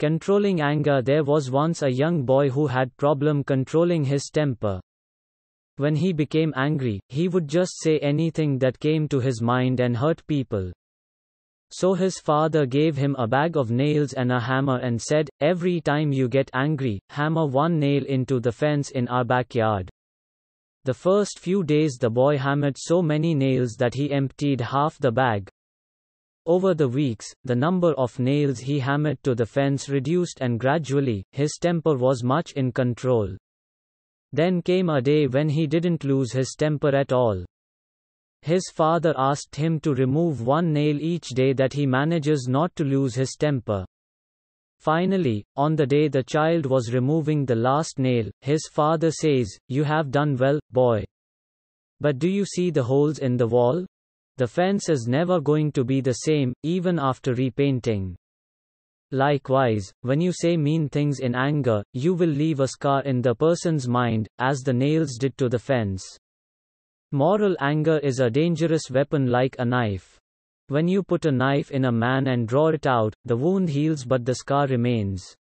Controlling anger There was once a young boy who had problem controlling his temper. When he became angry, he would just say anything that came to his mind and hurt people. So his father gave him a bag of nails and a hammer and said, Every time you get angry, hammer one nail into the fence in our backyard. The first few days the boy hammered so many nails that he emptied half the bag, over the weeks, the number of nails he hammered to the fence reduced and gradually, his temper was much in control. Then came a day when he didn't lose his temper at all. His father asked him to remove one nail each day that he manages not to lose his temper. Finally, on the day the child was removing the last nail, his father says, You have done well, boy. But do you see the holes in the wall? The fence is never going to be the same, even after repainting. Likewise, when you say mean things in anger, you will leave a scar in the person's mind, as the nails did to the fence. Moral anger is a dangerous weapon like a knife. When you put a knife in a man and draw it out, the wound heals but the scar remains.